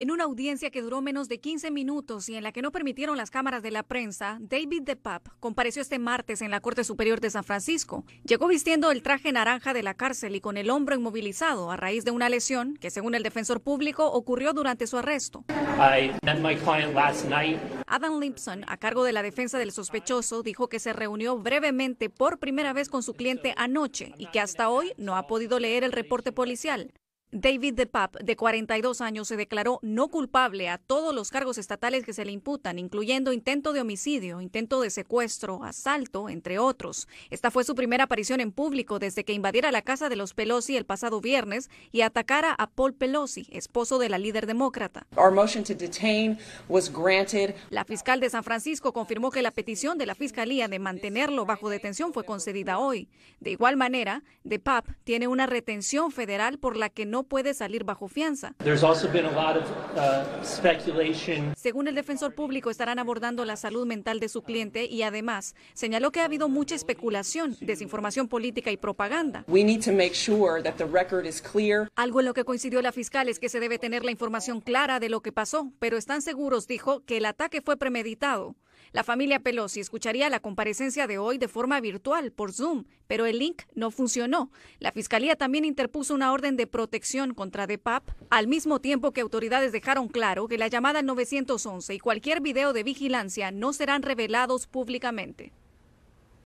En una audiencia que duró menos de 15 minutos y en la que no permitieron las cámaras de la prensa, David DePap compareció este martes en la Corte Superior de San Francisco. Llegó vistiendo el traje naranja de la cárcel y con el hombro inmovilizado a raíz de una lesión que, según el defensor público, ocurrió durante su arresto. Adam Limpson, a cargo de la defensa del sospechoso, dijo que se reunió brevemente por primera vez con su cliente anoche y que hasta hoy no ha podido leer el reporte policial. David DePap, de 42 años, se declaró no culpable a todos los cargos estatales que se le imputan, incluyendo intento de homicidio, intento de secuestro, asalto, entre otros. Esta fue su primera aparición en público desde que invadiera la casa de los Pelosi el pasado viernes y atacara a Paul Pelosi, esposo de la líder demócrata. La fiscal de San Francisco confirmó que la petición de la fiscalía de mantenerlo bajo detención fue concedida hoy. De igual manera, DePap tiene una retención federal por la que no no puede salir bajo fianza. Uh, Según el defensor público, estarán abordando la salud mental de su cliente y además señaló que ha habido mucha especulación, desinformación política y propaganda. Algo en lo que coincidió la fiscal es que se debe tener la información clara de lo que pasó, pero están seguros, dijo, que el ataque fue premeditado. La familia Pelosi escucharía la comparecencia de hoy de forma virtual por Zoom, pero el link no funcionó. La fiscalía también interpuso una orden de protección contra DEPAP, al mismo tiempo que autoridades dejaron claro que la llamada 911 y cualquier video de vigilancia no serán revelados públicamente.